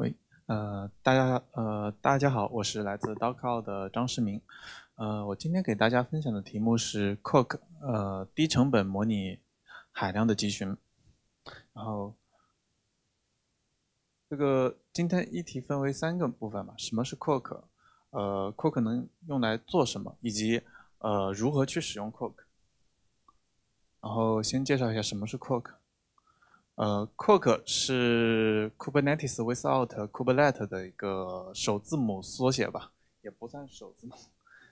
喂，呃，大家，呃，大家好，我是来自 Docker 的张世明，呃，我今天给大家分享的题目是 c o o k 呃，低成本模拟海量的集群，然后这个今天一题分为三个部分吧，什么是 c o o k 呃 c o o k 能用来做什么，以及呃，如何去使用 c o o k 然后先介绍一下什么是 c o o k 呃 c o o k 是 Kubernetes without Kublet e 的一个首字母缩写吧，也不算首字母，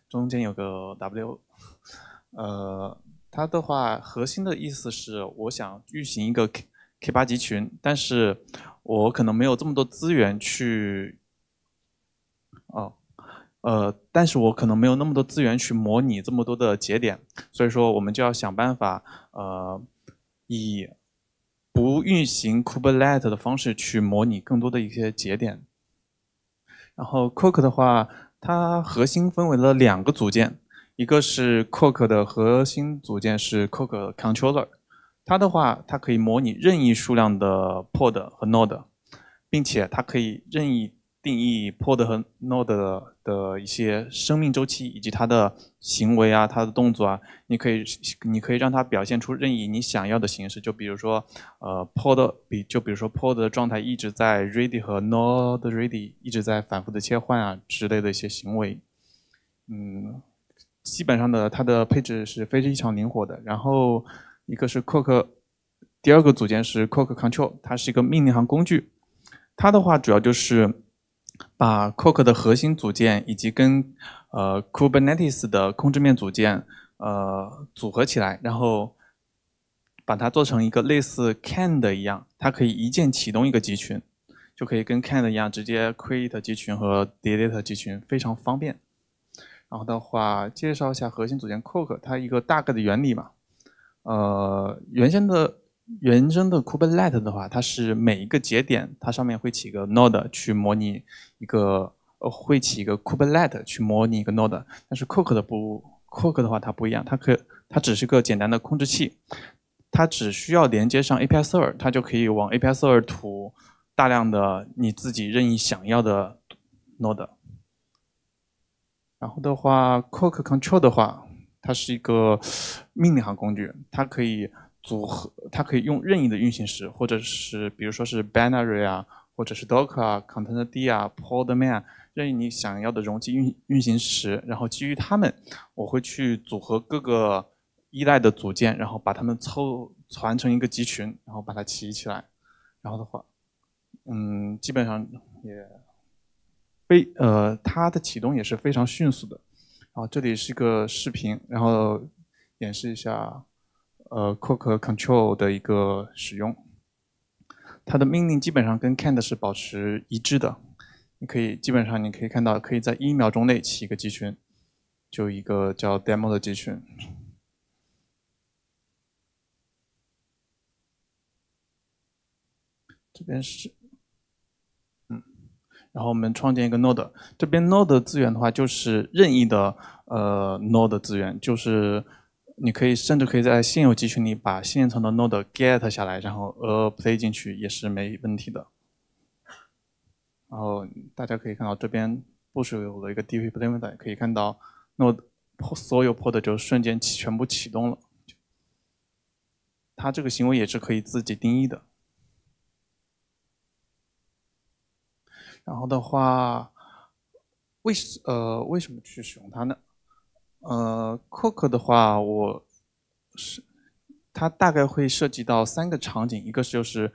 中间有个 W。呃，它的话核心的意思是，我想运行一个 K K 八集群，但是我可能没有这么多资源去，哦，呃，但是我可能没有那么多资源去模拟这么多的节点，所以说我们就要想办法，呃，以不运行 k u b e r l e t 的方式去模拟更多的一些节点，然后 c o o k 的话，它核心分为了两个组件，一个是 c o o k 的核心组件是 c o o k Controller，它的话它可以模拟任意数量的 Pod 和 Node，并且它可以任意。定义 pod 和 node 的一些生命周期以及它的行为啊，它的动作啊，你可以你可以让它表现出任意你想要的形式，就比如说呃 pod 比就比如说 pod 的状态一直在 ready 和 n o e ready 一直在反复的切换啊之类的一些行为，嗯，基本上的它的配置是非常灵活的。然后一个是 Cook，c 第二个组件是 Cook c control，它是一个命令行工具，它的话主要就是。把 c o o k 的核心组件以及跟呃 Kubernetes 的控制面组件呃组合起来，然后把它做成一个类似 c a n 的一样，它可以一键启动一个集群，就可以跟 c a n 一样直接 create 集群和 delete 集群，非常方便。然后的话，介绍一下核心组件 c o o k 它一个大概的原理嘛，呃，原先的。原生的 Kubernetes 的话，它是每一个节点，它上面会起一个 Node，去模拟一个呃，会起一个 Kubernetes 去模拟一个 Node。但是 c o o k 的不 c o o k 的话它不一样，它可它只是个简单的控制器，它只需要连接上 API Server，就可以往 API Server 图大量的你自己任意想要的 Node。然后的话 c o o k Control 的话，它是一个命令行工具，它可以组合。它可以用任意的运行时，或者是比如说是 b a n a r y 啊，或者是 Docker 啊、Containerd 啊、Podman，任意你想要的容器运运行时，然后基于它们，我会去组合各个依赖的组件，然后把它们凑攒成一个集群，然后把它起起来。然后的话，嗯，基本上也被呃，它的启动也是非常迅速的。啊，这里是一个视频，然后演示一下。呃 c o o k control 的一个使用，它的命令基本上跟 can 的是保持一致的。你可以基本上你可以看到，可以在一秒钟内起一个集群，就一个叫 demo 的集群。这边是，嗯，然后我们创建一个 node。这边 node 资源的话，就是任意的呃 node 资源，就是。你可以甚至可以在现有集群里把现成的 node get 下来，然后 apply 进去也是没问题的。然后大家可以看到这边部署有了一个 DP e p l a y e r 可以看到 node 所有 p o d 就瞬间全部启动了。它这个行为也是可以自己定义的。然后的话，为呃为什么去使用它呢？呃 c o o k 的话，我是它大概会涉及到三个场景，一个就是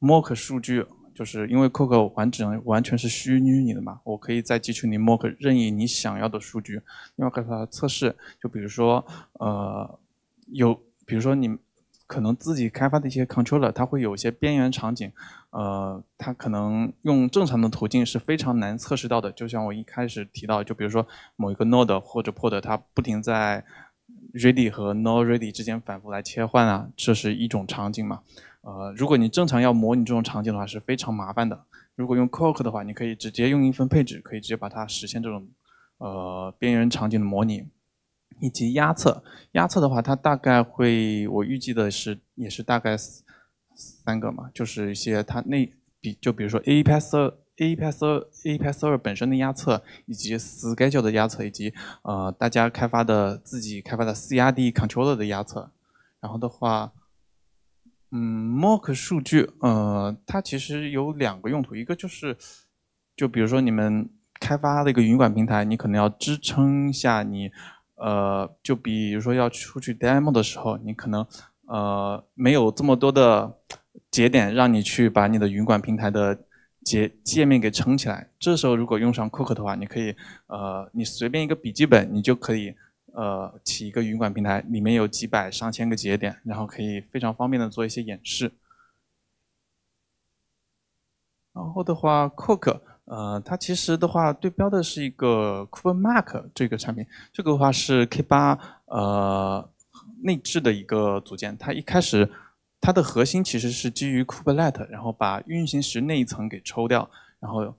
mock 数据，就是因为 c o o k 完整完全是虚拟你的嘛，我可以在集群里 mock 任意你想要的数据。另外它测试，就比如说，呃，有比如说你。可能自己开发的一些 controller，它会有一些边缘场景，呃，它可能用正常的途径是非常难测试到的。就像我一开始提到，就比如说某一个 node 或者 pod 它不停在 ready 和 no ready 之间反复来切换啊，这是一种场景嘛？呃，如果你正常要模拟这种场景的话是非常麻烦的。如果用 c o b e c 的话，你可以直接用一份配置，可以直接把它实现这种呃边缘场景的模拟。以及压测，压测的话，它大概会我预计的是也是大概三个嘛，就是一些它那比就比如说 A Passer、A Passer、A p a s s e 本身的压测，以及 schedule 的压测，以及呃大家开发的自己开发的 C R D Controller 的压测。然后的话，嗯，Mock 数据，呃，它其实有两个用途，一个就是就比如说你们开发的一个云管平台，你可能要支撑下你。呃，就比如说要出去 demo 的时候，你可能呃没有这么多的节点让你去把你的云管平台的界界面给撑起来。这时候如果用上 Cook 的话，你可以呃你随便一个笔记本，你就可以呃起一个云管平台，里面有几百上千个节点，然后可以非常方便的做一些演示。然后的话，Cook。呃，它其实的话对标的是一个 c o o p e r m a r k 这个产品，这个的话是 k 8呃内置的一个组件。它一开始，它的核心其实是基于 k u b e r l e t 然后把运行时那一层给抽掉，然后，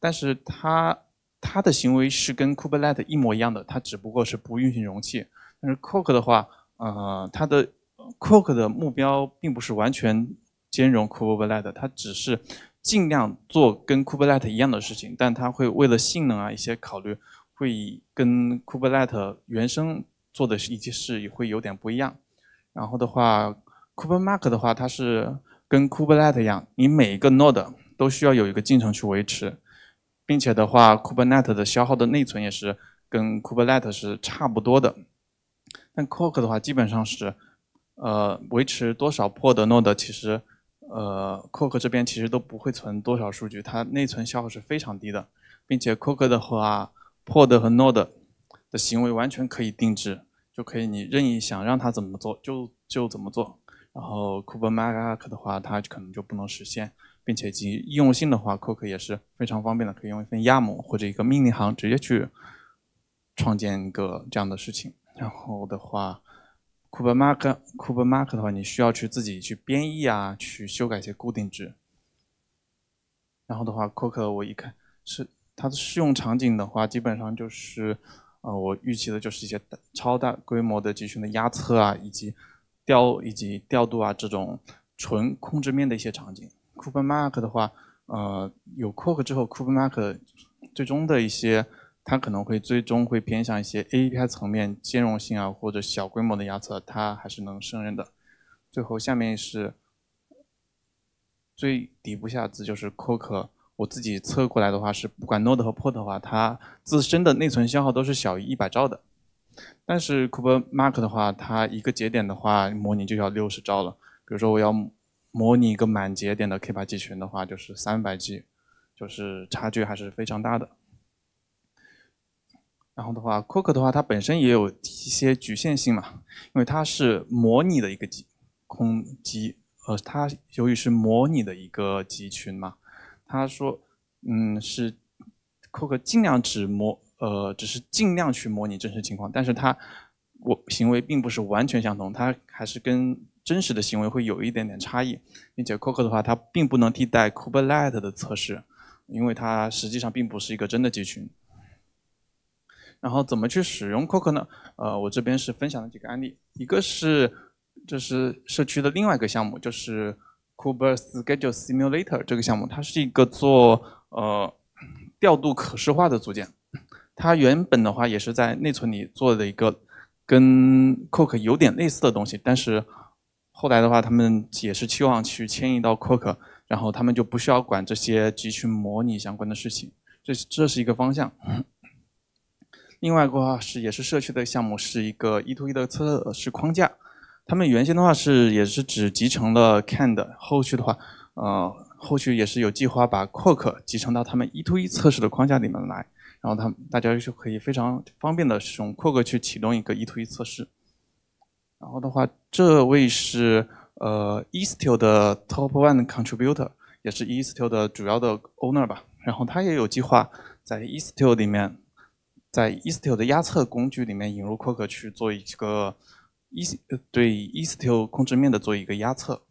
但是它它的行为是跟 k u b e r l e t 一模一样的，它只不过是不运行容器。但是 Cock 的话，呃，它的 Cock 的目标并不是完全兼容 k u b e r l e t 它只是。尽量做跟 Kubernetes 一样的事情，但它会为了性能啊一些考虑，会跟 Kubernetes 原生做的一些事也会有点不一样。然后的话，Kubernetes 的话，它是跟 Kubernetes 一样，你每一个 Node 都需要有一个进程去维持，并且的话，Kubernetes 的消耗的内存也是跟 Kubernetes 是差不多的。但 c o o k 的话，基本上是呃维持多少 Pod 的 Node，其实。呃 c o k 这边其实都不会存多少数据，它内存消耗是非常低的，并且 c o k 的话，Pod 和 Node 的行为完全可以定制，就可以你任意想让它怎么做就就怎么做。然后 k u b e r n e t e 的话，它可能就不能实现，并且及易用性的话 c o k 也是非常方便的，可以用一份 yaml 或者一个命令行直接去创建一个这样的事情。然后的话。Kubernetes e r 的话，你需要去自己去编译啊，去修改一些固定值。然后的话 c o r 我一看是它的适用场景的话，基本上就是啊，我预期的就是一些超大规模的集群的压测啊，以及调以及调度啊这种纯控制面的一些场景。Kubernetes 的话，呃，有 c o k 之后，Kubernetes 最终的一些。它可能会最终会偏向一些 API 层面兼容性啊，或者小规模的压测，它还是能胜任的。最后，下面是最底部下字就是 c o c e 我自己测过来的话是，不管 Node 和 Pod 的话，它自身的内存消耗都是小于一百兆的。但是 c o o p e r Mark 的话，它一个节点的话模拟就要六十兆了。比如说我要模拟一个满节点的 k 8集群的话，就是三百 G，就是差距还是非常大的。然后的话，Cock 的话，它本身也有一些局限性嘛，因为它是模拟的一个集，空集，呃，它由于是模拟的一个集群嘛，他说，嗯，是 Cock 尽量只模，呃，只是尽量去模拟真实情况，但是它我行为并不是完全相同，它还是跟真实的行为会有一点点差异，并且 Cock 的话，它并不能替代 Kubernetes 的测试，因为它实际上并不是一个真的集群。然后怎么去使用 Cock 呢？呃，我这边是分享了几个案例，一个是就是社区的另外一个项目，就是 Kubernetes s c h e d u l e Simulator 这个项目，它是一个做呃调度可视化的组件。它原本的话也是在内存里做的一个跟 Cock 有点类似的东西，但是后来的话，他们也是期望去迁移到 Cock，然后他们就不需要管这些集群模拟相关的事情。这这是一个方向。另外的话是也是社区的项目，是一个一 t o 的测试框架。他们原先的话是也是只集成了 Can 的，后续的话，呃，后续也是有计划把 Quark 集成到他们一 t o 测试的框架里面来，然后他们大家就可以非常方便的使用 Quark 去启动一个一 t o 测试。然后的话，这位是呃 e s t i o 的 Top One Contributor，也是 e s t i o 的主要的 Owner 吧。然后他也有计划在 e s t i o 里面。在 Istio 的压测工具里面引入 Quark 去做一个 Ist 对 Istio 控制面的做一个压测。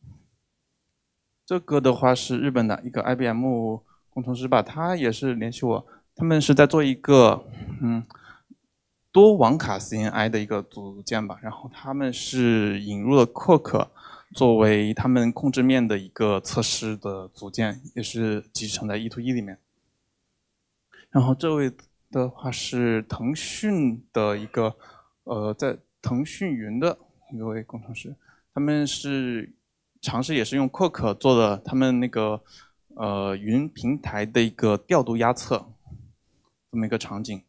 这个的话是日本的一个 IBM 工程师吧，他也是联系我，他们是在做一个嗯多网卡 CNI 的一个组件吧，然后他们是引入了 Quark 作为他们控制面的一个测试的组件，也是集成在 E2E 里面。然后这位。的话是腾讯的一个，呃，在腾讯云的一位工程师，他们是尝试也是用 c o o k 做的他们那个呃云平台的一个调度压测这么一个场景。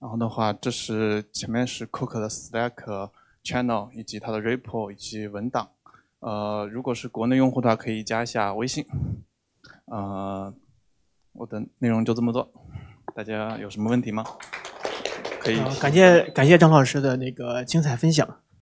然后的话，这是前面是 c o o k 的 Stack Channel 以及它的 Repo 以及文档，呃，如果是国内用户的话，可以加一下微信。呃，我的内容就这么多。大家有什么问题吗？可以。感谢感谢张老师的那个精彩分享。